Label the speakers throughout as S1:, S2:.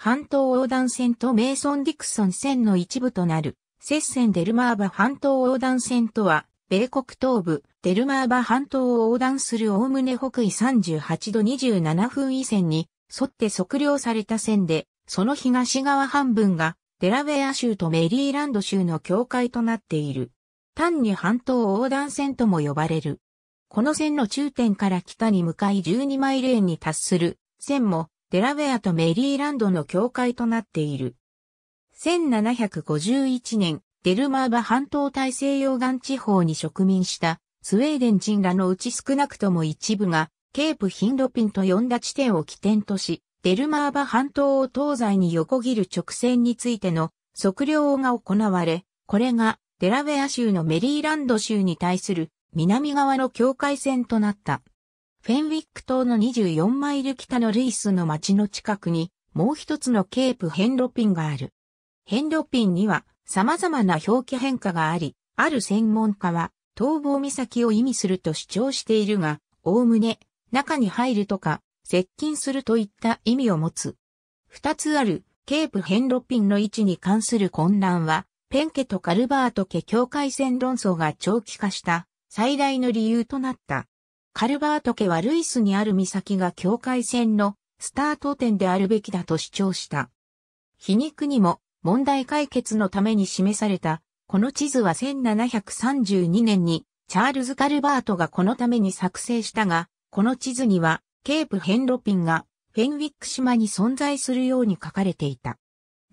S1: 半島横断線とメイソン・ディクソン線の一部となる、接線デルマーバ半島横断線とは、米国東部、デルマーバ半島を横断するおおむね北緯38度27分以線に沿って測量された線で、その東側半分がデラウェア州とメリーランド州の境界となっている。単に半島横断線とも呼ばれる。この線の中点から北に向かい12マイレーンに達する線もデラウェアとメリーランドの境界となっている。1751年、デルマーバ半島大西洋岸地方に植民したスウェーデン人らのうち少なくとも一部が、ケープヒンドピンと呼んだ地点を起点とし、デルマーバ半島を東西に横切る直線についての測量が行われ、これがデラウェア州のメリーランド州に対する南側の境界線となった。フェンウィック島の24マイル北のルイスの町の近くに、もう一つのケープヘンロピンがある。ヘンロピンには様々な表記変化があり、ある専門家は、逃亡岬を意味すると主張しているが、おおむね、中に入るとか、接近するといった意味を持つ。二つある、ケープヘンロピンの位置に関する混乱は、ペンケとカルバート家境界線論争が長期化した、最大の理由となった。カルバート家はルイスにある岬が境界線のスタート点であるべきだと主張した。皮肉にも問題解決のために示された、この地図は1732年にチャールズ・カルバートがこのために作成したが、この地図にはケープ・ヘンロピンがフェンウィック島に存在するように書かれていた。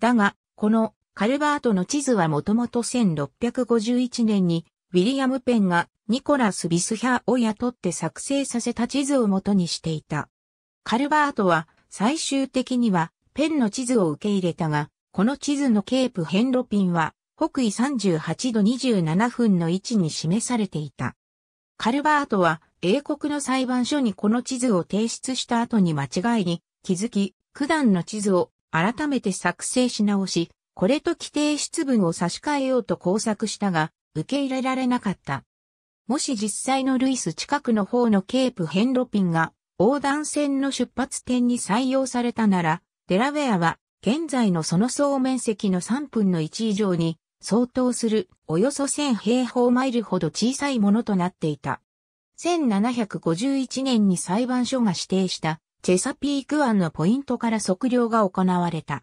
S1: だが、このカルバートの地図はもともと1651年にウィリアム・ペンがニコラス・ビスヒャを雇って作成させた地図を元にしていた。カルバートは最終的にはペンの地図を受け入れたが、この地図のケープヘンロピンは北緯38度27分の位置に示されていた。カルバートは英国の裁判所にこの地図を提出した後に間違いに気づき、九段の地図を改めて作成し直し、これと規定出文を差し替えようと工作したが、受け入れられなかった。もし実際のルイス近くの方のケープヘンロピンが横断線の出発点に採用されたなら、デラウェアは現在のその総面積の3分の1以上に相当するおよそ1000平方マイルほど小さいものとなっていた。1751年に裁判所が指定したチェサピーク湾のポイントから測量が行われた。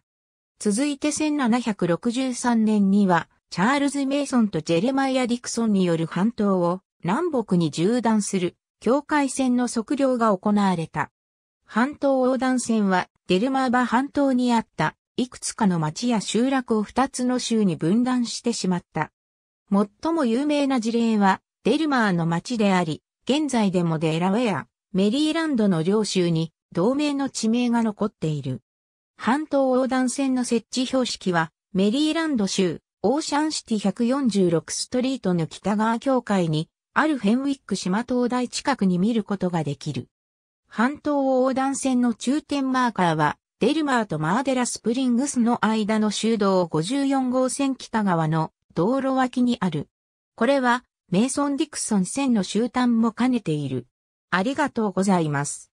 S1: 続いて1763年にはチャールズ・メイソンとジェレマイア・ディクソンによる半島を南北に縦断する境界線の測量が行われた。半島横断線はデルマーバ半島にあったいくつかの町や集落を二つの州に分断してしまった。最も有名な事例はデルマーの町であり、現在でもデラウェア、メリーランドの領州に同盟の地名が残っている。半島横断線の設置標識はメリーランド州オーシャンシティ146ストリートの北側境界にあるフェンウィック島灯台近くに見ることができる。半島横断線の中点マーカーは、デルマーとマーデラスプリングスの間の修道54号線北側の道路脇にある。これは、メイソン・ディクソン線の終端も兼ねている。ありがとうございます。